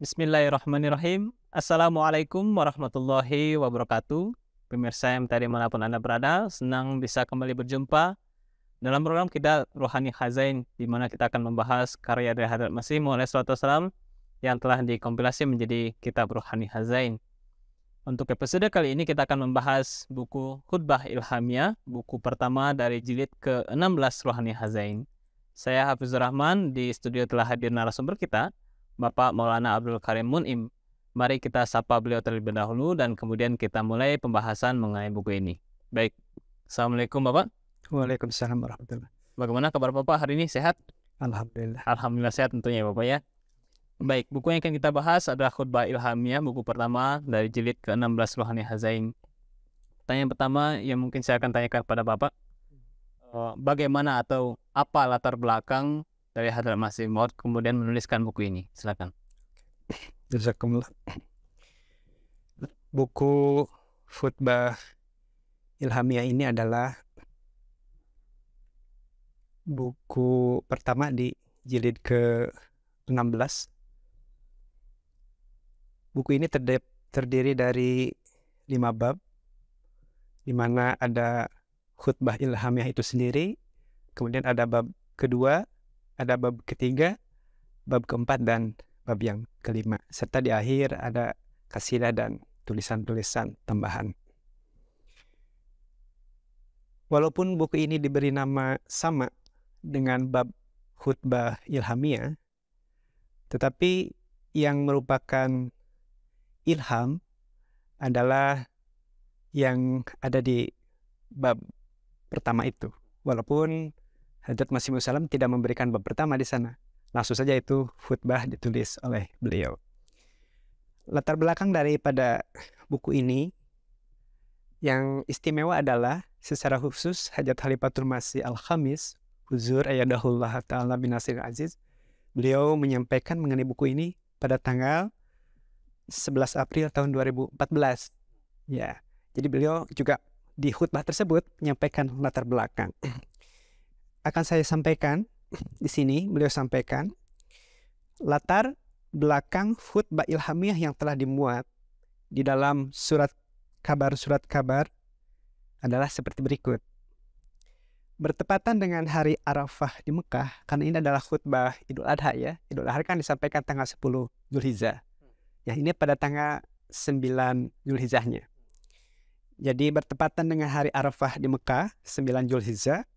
Bismillahirrahmanirrahim. Assalamualaikum warahmatullahi wabarakatuh. Pemirsa yang tadi manapun Anda berada, senang bisa kembali berjumpa dalam program kita Rohani Khazain, di mana kita akan membahas karya dari Hadrat Masih mulai salam yang telah dikompilasi menjadi kitab Rohani Khazain. Untuk episode kali ini kita akan membahas buku Khutbah Ilhamiyah, buku pertama dari jilid ke-16 Rohani Hazain. Saya Hafizur Rahman, di studio telah hadir narasumber kita, Bapak Maulana Abdul Karim Munim. Mari kita sapa beliau terlebih dahulu dan kemudian kita mulai pembahasan mengenai buku ini. Baik, Assalamualaikum Bapak. Waalaikumsalam warahmatullahi Bagaimana kabar Bapak hari ini? Sehat? Alhamdulillah. Alhamdulillah sehat tentunya ya Bapak ya. Baik, buku yang akan kita bahas adalah Khutbah Ilhamiyah, buku pertama dari jilid ke-16 Rohani Hazain. Pertanyaan pertama yang mungkin saya akan tanyakan kepada Bapak, eh, bagaimana atau apa latar belakang dari Hadrat Masih Maud kemudian menuliskan buku ini. Silakan. Jazakumullah. Buku Futbah Ilhamiyah ini adalah buku pertama di jilid ke-16. Buku ini terdiri dari lima bab, di mana ada khutbah ilhamiah itu sendiri, kemudian ada bab kedua, ada bab ketiga, bab keempat, dan bab yang kelima. Serta di akhir ada kasidah dan tulisan-tulisan tambahan. Walaupun buku ini diberi nama sama dengan bab khutbah ilhamiah, tetapi yang merupakan ilham adalah yang ada di bab pertama itu. Walaupun Hajat Masih Musalam tidak memberikan bab pertama di sana. Langsung saja itu khutbah ditulis oleh beliau. Latar belakang daripada buku ini yang istimewa adalah secara khusus Hajat Halifatul Masih Al-Khamis Huzur Ayadahullah Ta'ala bin Nasir Aziz Beliau menyampaikan mengenai buku ini pada tanggal 11 April tahun 2014. Ya, jadi beliau juga di khutbah tersebut menyampaikan latar belakang akan saya sampaikan di sini beliau sampaikan latar belakang khutbah ilhamiah yang telah dimuat di dalam surat kabar-surat kabar adalah seperti berikut. Bertepatan dengan hari Arafah di Mekah, karena ini adalah khutbah Idul Adha ya. Idul Adha kan disampaikan tanggal 10 Zulhijjah. Ya ini pada tanggal 9 Zulhijjahnya. Jadi bertepatan dengan hari Arafah di Mekah, 9 Zulhijjah,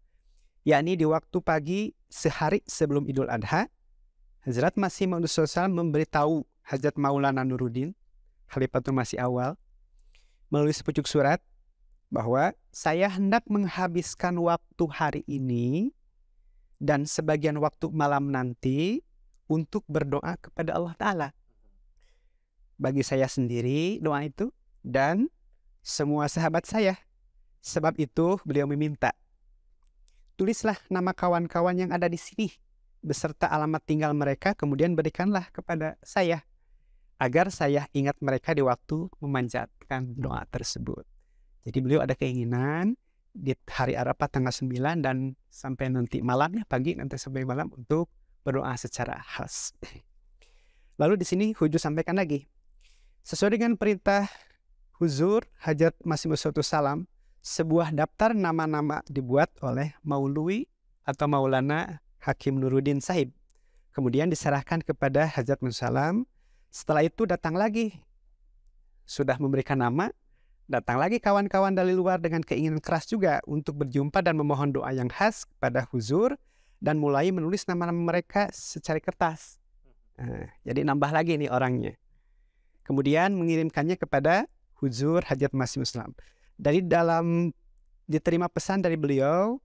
yakni di waktu pagi sehari sebelum Idul Adha, Hazrat Masih Maud Sosal memberitahu Hazrat Maulana Nuruddin, Khalifatul Masih awal, melalui sepucuk surat bahwa saya hendak menghabiskan waktu hari ini dan sebagian waktu malam nanti untuk berdoa kepada Allah Ta'ala. Bagi saya sendiri doa itu dan semua sahabat saya. Sebab itu beliau meminta tulislah nama kawan-kawan yang ada di sini beserta alamat tinggal mereka kemudian berikanlah kepada saya agar saya ingat mereka di waktu memanjatkan doa tersebut. Jadi beliau ada keinginan di hari Arafah tanggal 9 dan sampai nanti malamnya pagi nanti sampai malam untuk berdoa secara khas. Lalu di sini Hujur sampaikan lagi. Sesuai dengan perintah Huzur Hajat Masih Salam sebuah daftar nama-nama dibuat oleh Maului atau Maulana Hakim Nuruddin Sahib. Kemudian diserahkan kepada Hazrat Musalam. Setelah itu datang lagi. Sudah memberikan nama, datang lagi kawan-kawan dari luar dengan keinginan keras juga untuk berjumpa dan memohon doa yang khas kepada huzur dan mulai menulis nama-nama mereka secara kertas. Nah, jadi nambah lagi nih orangnya. Kemudian mengirimkannya kepada huzur Hajat Masih Muslim dari dalam diterima pesan dari beliau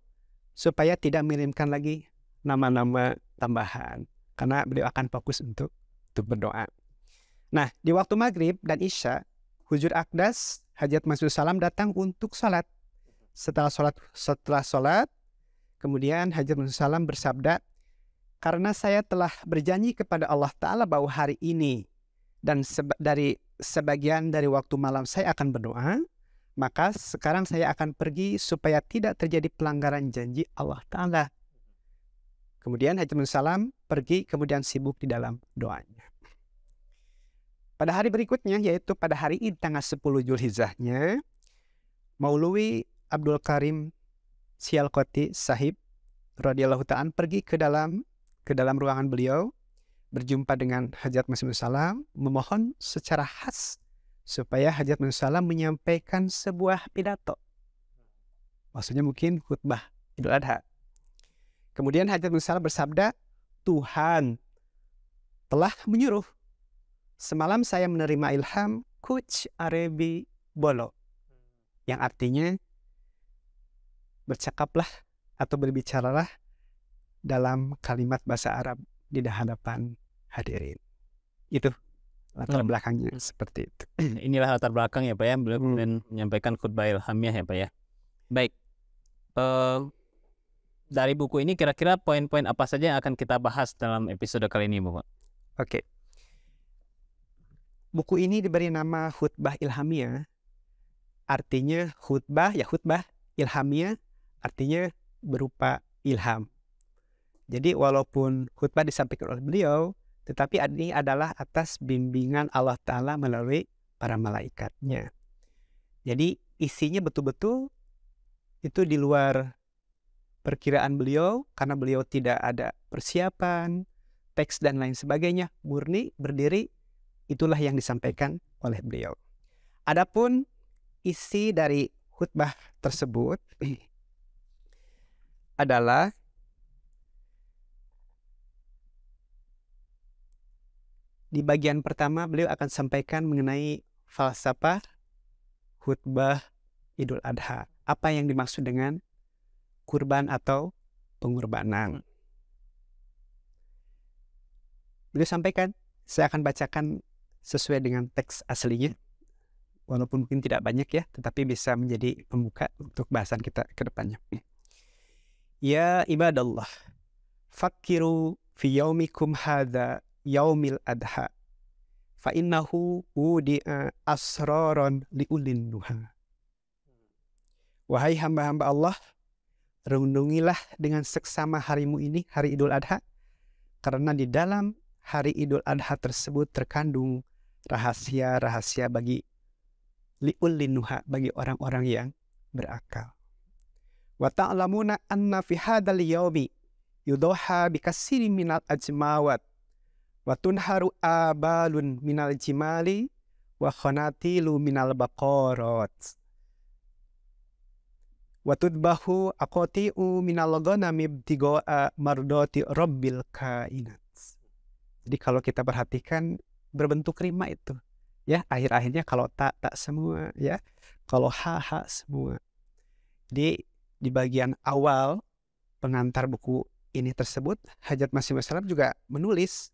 supaya tidak mengirimkan lagi nama-nama tambahan karena beliau akan fokus untuk untuk berdoa. Nah, di waktu maghrib dan isya, Hujur Akdas Hajat Masjid Salam datang untuk sholat. Setelah sholat, setelah sholat, kemudian Hajat Masjid Salam bersabda, karena saya telah berjanji kepada Allah Ta'ala bahwa hari ini dan seba dari sebagian dari waktu malam saya akan berdoa, maka sekarang saya akan pergi supaya tidak terjadi pelanggaran janji Allah Ta'ala. Kemudian Haji bin Salam pergi kemudian sibuk di dalam doanya. Pada hari berikutnya yaitu pada hari ini tanggal 10 Julhizahnya, Maulwi Abdul Karim Sialkoti Sahib radhiyallahu ta'an pergi ke dalam ke dalam ruangan beliau berjumpa dengan Hajat Masih Salam memohon secara khas supaya Hajat musala menyampaikan sebuah pidato. Maksudnya mungkin khutbah Idul Adha. Kemudian Hajat musala bersabda, Tuhan telah menyuruh. Semalam saya menerima ilham Kuch Arebi Bolo. Yang artinya, bercakaplah atau berbicaralah dalam kalimat bahasa Arab di hadapan hadirin. Itu latar hmm. belakangnya seperti itu. Inilah latar belakang ya Pak ya, beliau hmm. menyampaikan khutbah ilhamiah ya, ya Pak ya. Baik. Uh, dari buku ini kira-kira poin-poin apa saja yang akan kita bahas dalam episode kali ini, Bapak? Oke. Buku ini diberi nama Khutbah Ilhamiah. Artinya khutbah ya khutbah ilhamiah artinya berupa ilham. Jadi walaupun khutbah disampaikan oleh beliau, tetapi ini adalah atas bimbingan Allah Ta'ala melalui para malaikatnya. Jadi isinya betul-betul itu di luar perkiraan beliau karena beliau tidak ada persiapan, teks dan lain sebagainya. Murni berdiri itulah yang disampaikan oleh beliau. Adapun isi dari khutbah tersebut adalah di bagian pertama beliau akan sampaikan mengenai falsafah khutbah Idul Adha. Apa yang dimaksud dengan kurban atau pengorbanan? Beliau sampaikan, saya akan bacakan sesuai dengan teks aslinya. Walaupun mungkin tidak banyak ya, tetapi bisa menjadi pembuka untuk bahasan kita ke depannya. Ya ibadallah, fakiru fi yaumikum hadha yaumil adha fa innahu wudi'a asroron liulin nuha wahai hamba-hamba Allah renungilah dengan seksama harimu ini hari Idul Adha karena di dalam hari Idul Adha tersebut terkandung rahasia-rahasia bagi liulinuha bagi orang-orang yang berakal. Wa ta'lamuna anna fi hadzal yaumi yudoha bi minal ajmawat wa tunharu abalun minal jimali wa khonatilu minal Watud bahu akoti u minal ghanami ibtigaa mardoti rabbil kainat jadi kalau kita perhatikan berbentuk rima itu ya akhir-akhirnya kalau tak tak semua ya kalau ha ha semua jadi di bagian awal pengantar buku ini tersebut Hajat Masih Masalam juga menulis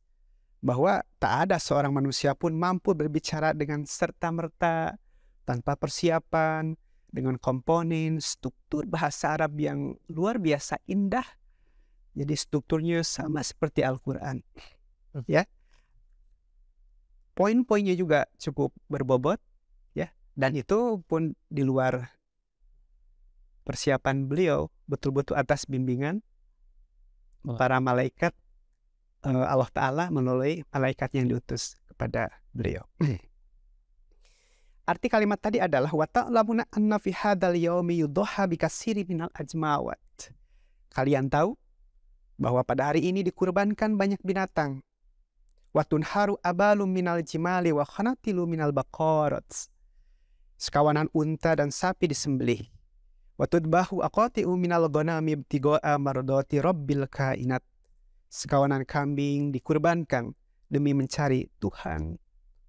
bahwa tak ada seorang manusia pun mampu berbicara dengan serta-merta tanpa persiapan dengan komponen struktur bahasa Arab yang luar biasa indah. Jadi strukturnya sama seperti Al-Qur'an. Hmm. Ya. Poin-poinnya juga cukup berbobot ya dan itu pun di luar persiapan beliau betul-betul atas bimbingan para malaikat Eh, Allah Ta'ala melalui malaikat yang diutus kepada beliau. Arti kalimat tadi adalah Kalian tahu bahwa pada hari ini dikurbankan banyak binatang. abalum jimali wa Sekawanan unta dan sapi disembelih. Wa tudbahu aqati'u minal ghanami ibtigaa mardati kainat sekawanan kambing dikurbankan demi mencari Tuhan,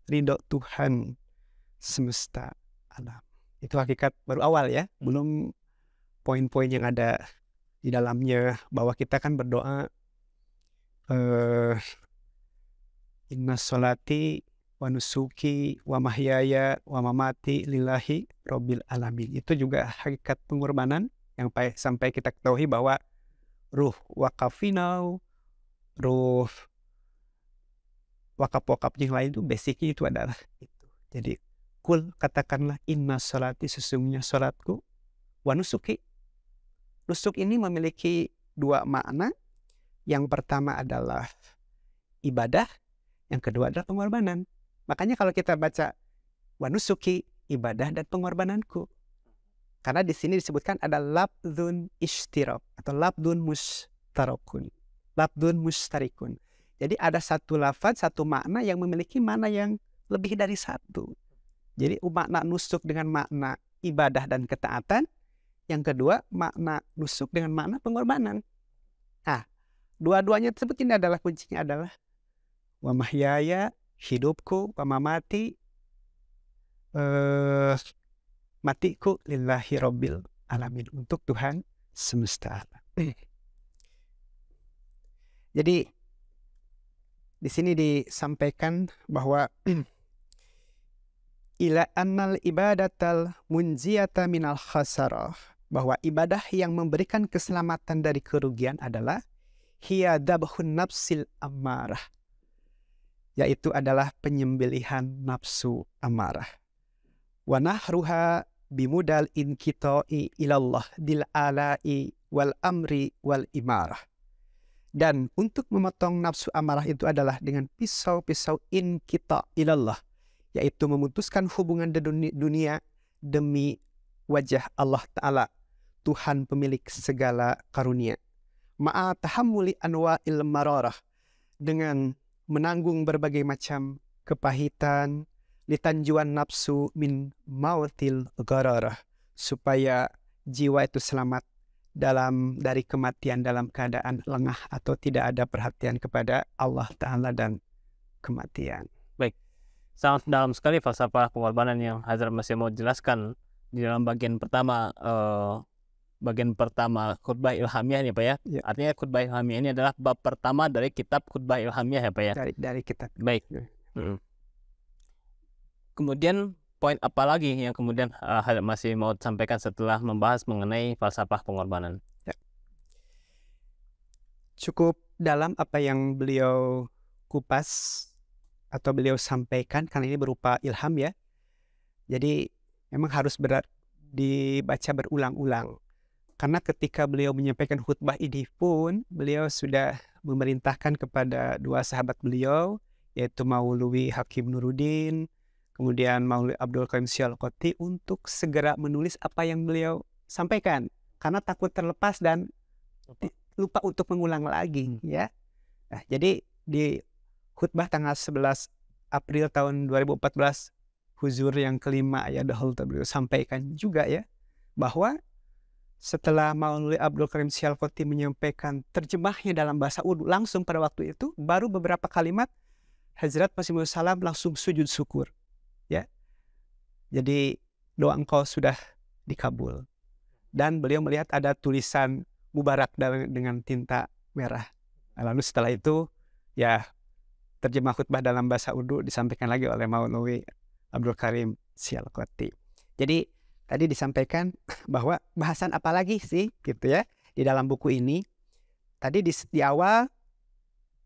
ridho Tuhan semesta alam. Itu hakikat baru awal ya, hmm. belum poin-poin yang ada di dalamnya bahwa kita kan berdoa eh inna salati wa nusuki wa mahyaya wa mamati lillahi robbil alamin. Itu juga hakikat pengorbanan yang sampai kita ketahui bahwa ruh wakafinau terus wakaf-wakaf yang lain itu basicnya itu adalah itu jadi kul katakanlah inna salati sesungguhnya salatku wa nusuki nusuk ini memiliki dua makna yang pertama adalah ibadah yang kedua adalah pengorbanan makanya kalau kita baca wa nusuki ibadah dan pengorbananku karena di sini disebutkan ada labdun ishtirok atau labdun mustarokun labdun mustarikun. Jadi ada satu lafad, satu makna yang memiliki makna yang lebih dari satu. Jadi makna nusuk dengan makna ibadah dan ketaatan. Yang kedua makna nusuk dengan makna pengorbanan. Nah, dua-duanya tersebut ini adalah kuncinya adalah wamahyaya hidupku, wamamati eh, matiku lillahi robbil alamin untuk Tuhan semesta alam. Jadi di sini disampaikan bahwa ila annal ibadatal munziyata minal khasarah bahwa ibadah yang memberikan keselamatan dari kerugian adalah hiya dabhun nafsil amarah yaitu adalah penyembelihan nafsu amarah wa nahruha bimudal inkitoi ilallah dil alai wal amri wal imarah dan untuk memotong nafsu amarah itu adalah dengan pisau-pisau in kita ilallah. Yaitu memutuskan hubungan dunia demi wajah Allah Ta'ala. Tuhan pemilik segala karunia. Ma'a tahammuli anwa'il mararah. Dengan menanggung berbagai macam kepahitan, litanjuan nafsu min mautil gararah. Supaya jiwa itu selamat dalam dari kematian dalam keadaan lengah atau tidak ada perhatian kepada Allah Ta'ala dan kematian. Baik, sangat dalam sekali falsafah pengorbanan yang Hazrat masih mau jelaskan di dalam bagian pertama uh, bagian pertama khutbah ilhamiah nih Pak ya. ya. Artinya khutbah ilhamiah ini adalah bab pertama dari kitab khutbah ilhamiah ya Pak ya. Dari dari kitab. Baik. Ya. Hmm. Kemudian poin apa lagi yang kemudian uh, masih mau sampaikan setelah membahas mengenai falsafah pengorbanan? Ya. Cukup dalam apa yang beliau kupas atau beliau sampaikan karena ini berupa ilham ya. Jadi memang harus berat dibaca berulang-ulang. Karena ketika beliau menyampaikan khutbah ini pun beliau sudah memerintahkan kepada dua sahabat beliau yaitu Maulwi Hakim Nuruddin kemudian Maulid Abdul Qaim Syalqoti untuk segera menulis apa yang beliau sampaikan karena takut terlepas dan lupa, untuk mengulang lagi hmm. ya. Nah, jadi di khutbah tanggal 11 April tahun 2014 huzur yang kelima ya Dahul beliau sampaikan juga ya bahwa setelah Maulid Abdul Karim Syalkoti menyampaikan terjemahnya dalam bahasa Urdu langsung pada waktu itu baru beberapa kalimat Hazrat Masih Salam langsung sujud syukur jadi doa engkau sudah dikabul. Dan beliau melihat ada tulisan Mubarak dengan tinta merah. Lalu setelah itu ya terjemah khutbah dalam bahasa Urdu disampaikan lagi oleh Maulwi Abdul Karim Sialkoti. Jadi tadi disampaikan bahwa bahasan apa lagi sih gitu ya di dalam buku ini. Tadi di, di awal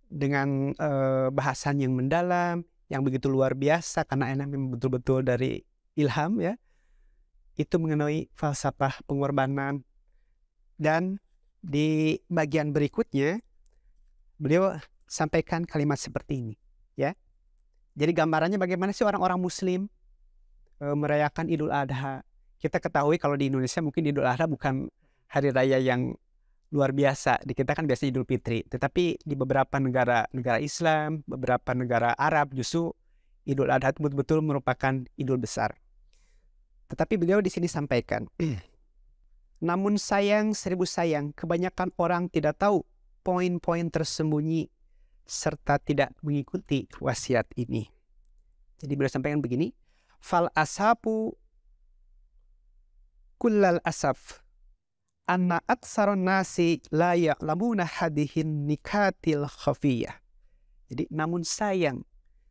dengan e, bahasan yang mendalam, yang begitu luar biasa karena enak betul-betul dari Ilham ya itu mengenai falsafah pengorbanan dan di bagian berikutnya beliau sampaikan kalimat seperti ini ya jadi gambarannya bagaimana sih orang-orang muslim e, merayakan Idul Adha kita ketahui kalau di Indonesia mungkin Idul Adha bukan hari raya yang luar biasa di kita kan biasa Idul Fitri tetapi di beberapa negara negara Islam beberapa negara Arab justru Idul Adha betul-betul merupakan Idul besar tetapi beliau di sini sampaikan, namun sayang seribu sayang, kebanyakan orang tidak tahu poin-poin tersembunyi serta tidak mengikuti wasiat ini. Jadi beliau sampaikan begini, fal asapu kullal asaf anna aksaron nasi la ya'lamuna hadihin nikatil khafiyah. Jadi namun sayang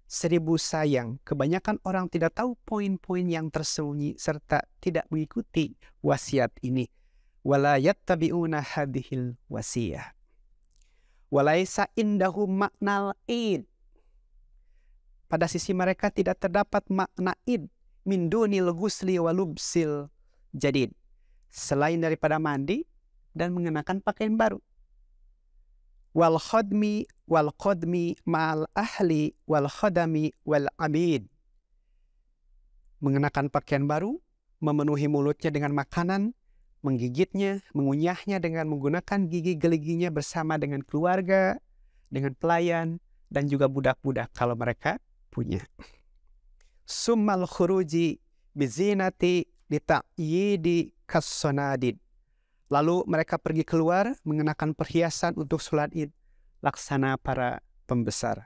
seribu sayang, kebanyakan orang tidak tahu poin-poin yang tersembunyi serta tidak mengikuti wasiat ini. Walayat tabiuna hadhil wasiyah. Walaysa indahu makna id. Pada sisi mereka tidak terdapat makna id min dunil ghusli walubsil jadid. Selain daripada mandi dan mengenakan pakaian baru wal khadmi wal qadmi ma'al ahli wal khadami wal amin. Mengenakan pakaian baru, memenuhi mulutnya dengan makanan, menggigitnya, mengunyahnya dengan menggunakan gigi geliginya bersama dengan keluarga, dengan pelayan, dan juga budak-budak kalau mereka punya. Summal khuruji bizinati lita'yidi kassonadid Lalu mereka pergi keluar mengenakan perhiasan untuk sholat id laksana para pembesar.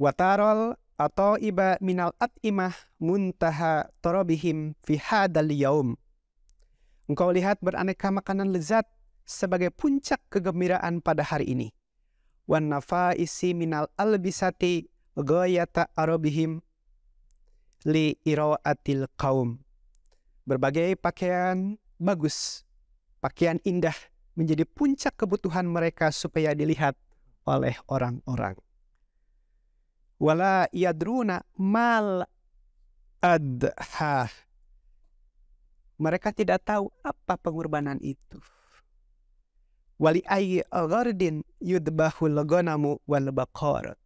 Watarol atau iba minal at'imah muntaha torobihim fi hadal yaum. Engkau lihat beraneka makanan lezat sebagai puncak kegembiraan pada hari ini. Wan nafaisi minal albisati goyata arobihim li iroatil kaum. Berbagai pakaian bagus pakaian indah menjadi puncak kebutuhan mereka supaya dilihat oleh orang-orang. Wala yadruna mal adha. Mereka tidak tahu apa pengorbanan itu. Wali ayi al-gardin yudbahul lagonamu wal bakor.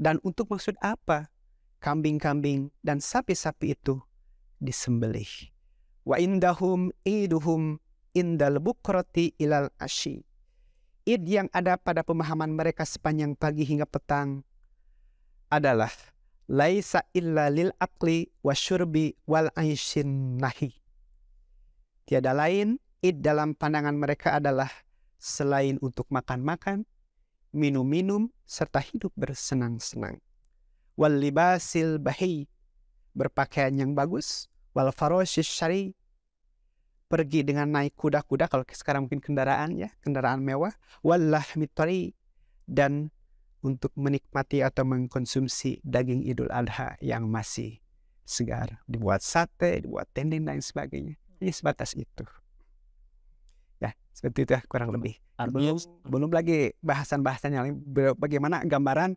Dan untuk maksud apa kambing-kambing dan sapi-sapi itu disembelih. Wa indahum iduhum indal bukroti ilal ashi. Id yang ada pada pemahaman mereka sepanjang pagi hingga petang adalah laisa illa lil akli wasyurbi wal aishin nahi. Tiada lain id dalam pandangan mereka adalah selain untuk makan-makan, minum-minum, serta hidup bersenang-senang. Wal libasil bahi, berpakaian yang bagus, wal faroshis syari, pergi dengan naik kuda-kuda kalau sekarang mungkin kendaraan ya kendaraan mewah wallah mitari dan untuk menikmati atau mengkonsumsi daging Idul Adha yang masih segar dibuat sate dibuat tendin dan sebagainya ini ya, sebatas itu ya seperti itu ya kurang lebih belum belum lagi bahasan-bahasan yang lain bagaimana gambaran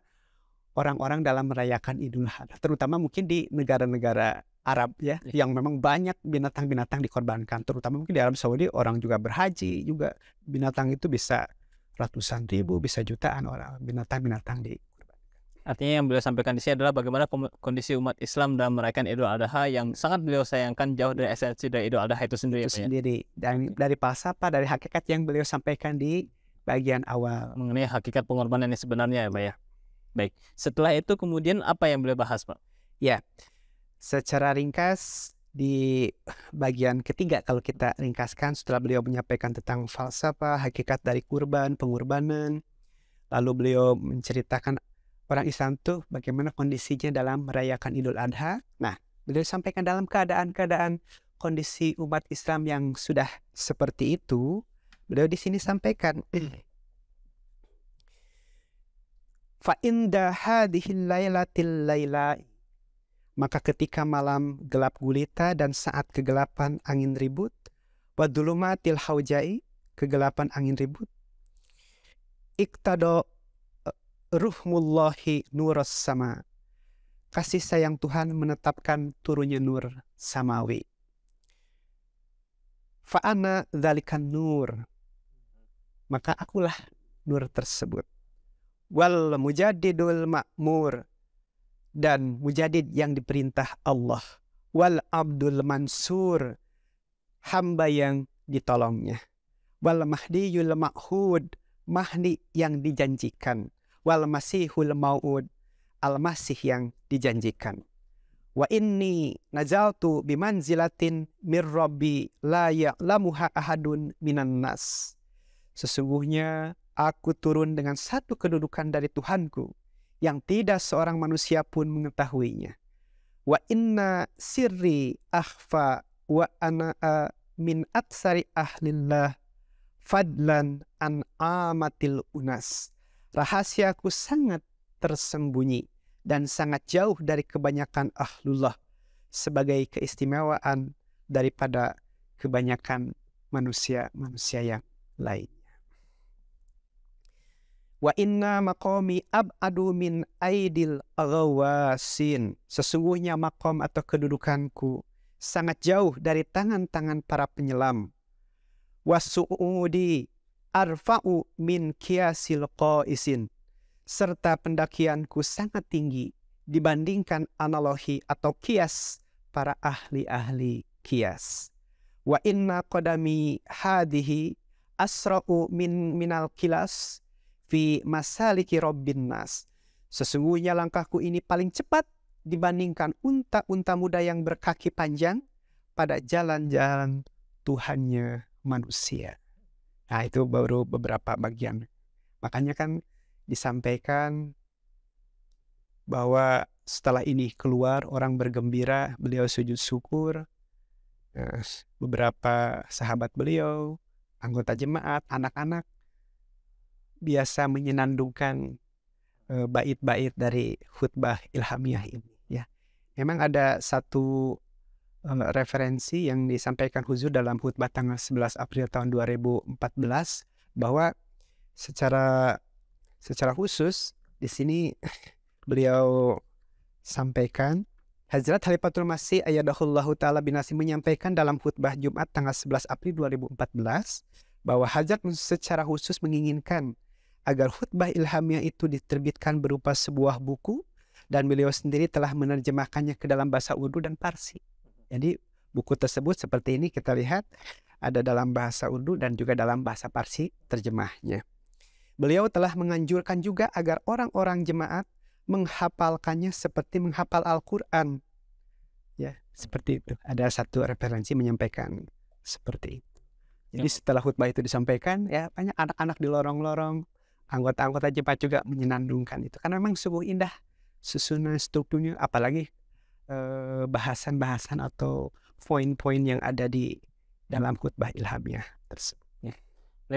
orang-orang dalam merayakan Idul Adha, terutama mungkin di negara-negara Arab ya, ya, yang memang banyak binatang-binatang dikorbankan, terutama mungkin di Arab Saudi orang juga berhaji juga binatang itu bisa ratusan ribu, bisa jutaan orang binatang-binatang di Artinya yang beliau sampaikan di sini adalah bagaimana kondisi umat Islam dalam merayakan Idul Adha yang sangat beliau sayangkan jauh dari esensi dari Idul Adha itu sendiri. Ya, itu ya? sendiri dan ya. dari apa dari hakikat yang beliau sampaikan di bagian awal mengenai hakikat pengorbanan yang sebenarnya ya, Pak ya. Iya. Baik. Setelah itu kemudian apa yang beliau bahas, Pak? Ya. Secara ringkas di bagian ketiga kalau kita ringkaskan setelah beliau menyampaikan tentang falsafah, hakikat dari kurban, pengorbanan, lalu beliau menceritakan orang Islam tuh bagaimana kondisinya dalam merayakan Idul Adha. Nah, beliau sampaikan dalam keadaan-keadaan kondisi umat Islam yang sudah seperti itu, beliau di sini sampaikan Fa inda hadhil lailatil lailai. Maka ketika malam gelap gulita dan saat kegelapan angin ribut, wadulumatil haujai, kegelapan angin ribut. Iktado eh, ruhmullahi nuras sama. Kasih sayang Tuhan menetapkan turunnya nur samawi. Fa'ana dalikan nur. Maka akulah nur tersebut wal mujadidul makmur dan mujadid yang diperintah Allah wal abdul mansur hamba yang ditolongnya wal mahdiyul ma'hud mahdi yang dijanjikan wal masihul mau'ud al masih yang dijanjikan wa inni nazaltu bimanzilatin mir rabbi la ya'lamuha ahadun minan nas sesungguhnya Aku turun dengan satu kedudukan dari Tuhanku yang tidak seorang manusia pun mengetahuinya. Wa inna sirri ahfa wa ana min atsari ahlillah fadlan an amatil unas. Rahasiaku sangat tersembunyi dan sangat jauh dari kebanyakan ahlullah sebagai keistimewaan daripada kebanyakan manusia-manusia yang lain. Wa inna makomi ab'adu min aidil ghawasin. Sesungguhnya makom atau kedudukanku sangat jauh dari tangan-tangan para penyelam. su'udi arfa'u min kiasil qaisin. Serta pendakianku sangat tinggi dibandingkan analogi atau kias para ahli-ahli kias. Wa inna qadami hadihi asra'u min minal kilas fi masaliki robbin nas. Sesungguhnya langkahku ini paling cepat dibandingkan unta-unta muda yang berkaki panjang pada jalan-jalan Tuhannya manusia. Nah itu baru beberapa bagian. Makanya kan disampaikan bahwa setelah ini keluar orang bergembira, beliau sujud syukur. Beberapa sahabat beliau, anggota jemaat, anak-anak biasa menyenandungkan eh, bait-bait dari khutbah ilhamiyah ini ya. Memang ada satu eh, referensi yang disampaikan Huzur dalam khutbah tanggal 11 April tahun 2014 bahwa secara secara khusus di sini beliau sampaikan Hazrat Halifatul Masih Ayadahullahu Ta'ala binasi menyampaikan dalam khutbah Jumat tanggal 11 April 2014 bahwa Hazrat secara khusus menginginkan agar khutbah ilhamnya itu diterbitkan berupa sebuah buku dan beliau sendiri telah menerjemahkannya ke dalam bahasa Urdu dan Parsi. Jadi buku tersebut seperti ini kita lihat ada dalam bahasa Urdu dan juga dalam bahasa Parsi terjemahnya. Beliau telah menganjurkan juga agar orang-orang jemaat menghafalkannya seperti menghafal Al-Quran. Ya, seperti itu. Ada satu referensi menyampaikan seperti itu. Jadi ya. setelah khutbah itu disampaikan, ya banyak anak-anak di lorong-lorong, anggota-anggota Jepang juga menyenandungkan itu karena memang sungguh indah susunan strukturnya apalagi eh, bahasan-bahasan eh, atau poin-poin yang ada di dalam khutbah ilhamnya tersebut. Ya.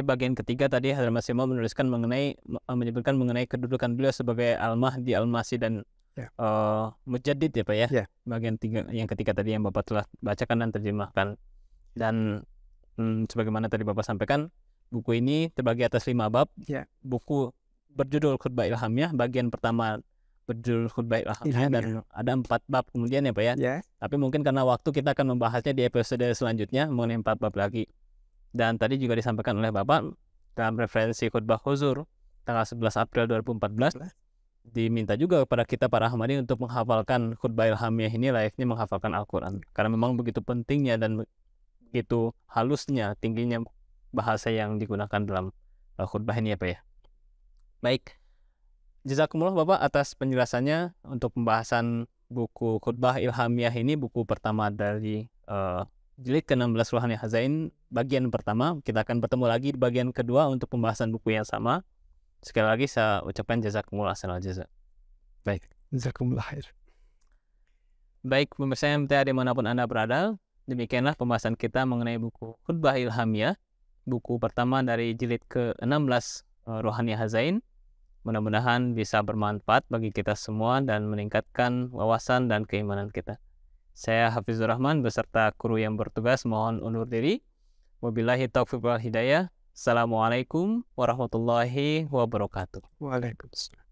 bagian ketiga tadi Hadrat Masih menuliskan mengenai eh, menyebutkan mengenai kedudukan beliau sebagai almah di almasi dan yeah. Ya. uh, Mujaddid ya Pak ya. Yeah. Bagian tiga yang ketiga tadi yang Bapak telah bacakan dan terjemahkan. Dan hmm, sebagaimana tadi Bapak sampaikan buku ini terbagi atas lima bab. Yeah. Buku berjudul Khutbah Ilhamnya, bagian pertama berjudul Khutbah Ilhamnya, Ilhamnya. dan ya. ada empat bab kemudian ya Pak ya. Yeah. Tapi mungkin karena waktu kita akan membahasnya di episode selanjutnya mengenai empat bab lagi. Dan tadi juga disampaikan oleh Bapak dalam referensi khutbah Khuzur tanggal 11 April 2014 diminta juga kepada kita para Ahmadi untuk menghafalkan khutbah ilhamiyah ini layaknya menghafalkan Al-Quran karena memang begitu pentingnya dan begitu halusnya tingginya bahasa yang digunakan dalam uh, khutbah ini apa ya, ya. Baik. Jazakumullah Bapak atas penjelasannya untuk pembahasan buku khutbah ilhamiah ini buku pertama dari uh, jilid ke-16 Ruhani Hazain bagian pertama. Kita akan bertemu lagi di bagian kedua untuk pembahasan buku yang sama. Sekali lagi saya ucapkan jazakumullah hasanal jazak. Baik. Jazakumullah khair. Baik, pemirsa MTA dimanapun Anda berada, demikianlah pembahasan kita mengenai buku Khutbah Ilhamiah buku pertama dari jilid ke-16 eh, Rohani Hazain. Mudah-mudahan bisa bermanfaat bagi kita semua dan meningkatkan wawasan dan keimanan kita. Saya Hafizur Rahman beserta kru yang bertugas mohon undur diri. Wabillahi taufiq wal hidayah. Assalamualaikum warahmatullahi wabarakatuh. Waalaikumsalam.